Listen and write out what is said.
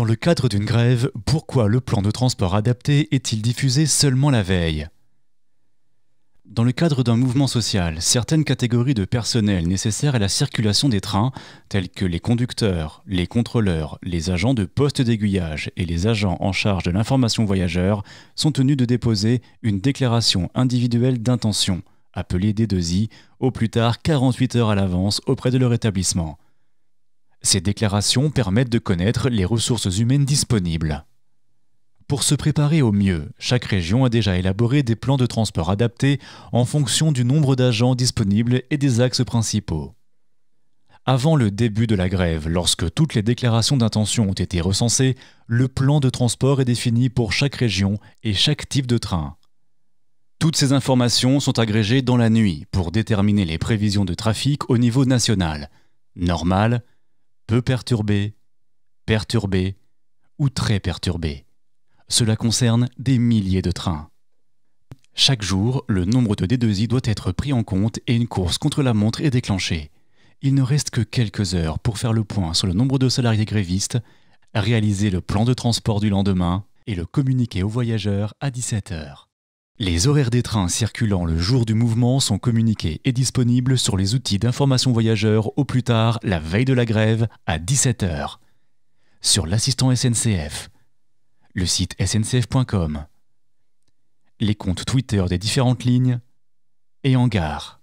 Dans le cadre d'une grève, pourquoi le plan de transport adapté est-il diffusé seulement la veille Dans le cadre d'un mouvement social, certaines catégories de personnel nécessaires à la circulation des trains, tels que les conducteurs, les contrôleurs, les agents de poste d'aiguillage et les agents en charge de l'information voyageur, sont tenus de déposer une déclaration individuelle d'intention, appelée D2I, au plus tard 48 heures à l'avance auprès de leur établissement. Ces déclarations permettent de connaître les ressources humaines disponibles. Pour se préparer au mieux, chaque région a déjà élaboré des plans de transport adaptés en fonction du nombre d'agents disponibles et des axes principaux. Avant le début de la grève, lorsque toutes les déclarations d'intention ont été recensées, le plan de transport est défini pour chaque région et chaque type de train. Toutes ces informations sont agrégées dans la nuit pour déterminer les prévisions de trafic au niveau national, normal, peu perturbé, perturbé ou très perturbé. Cela concerne des milliers de trains. Chaque jour, le nombre de D2I doit être pris en compte et une course contre la montre est déclenchée. Il ne reste que quelques heures pour faire le point sur le nombre de salariés grévistes, réaliser le plan de transport du lendemain et le communiquer aux voyageurs à 17h. Les horaires des trains circulant le jour du mouvement sont communiqués et disponibles sur les outils d'information voyageurs au plus tard la veille de la grève à 17h. Sur l'assistant SNCF, le site sncf.com, les comptes Twitter des différentes lignes et en gare.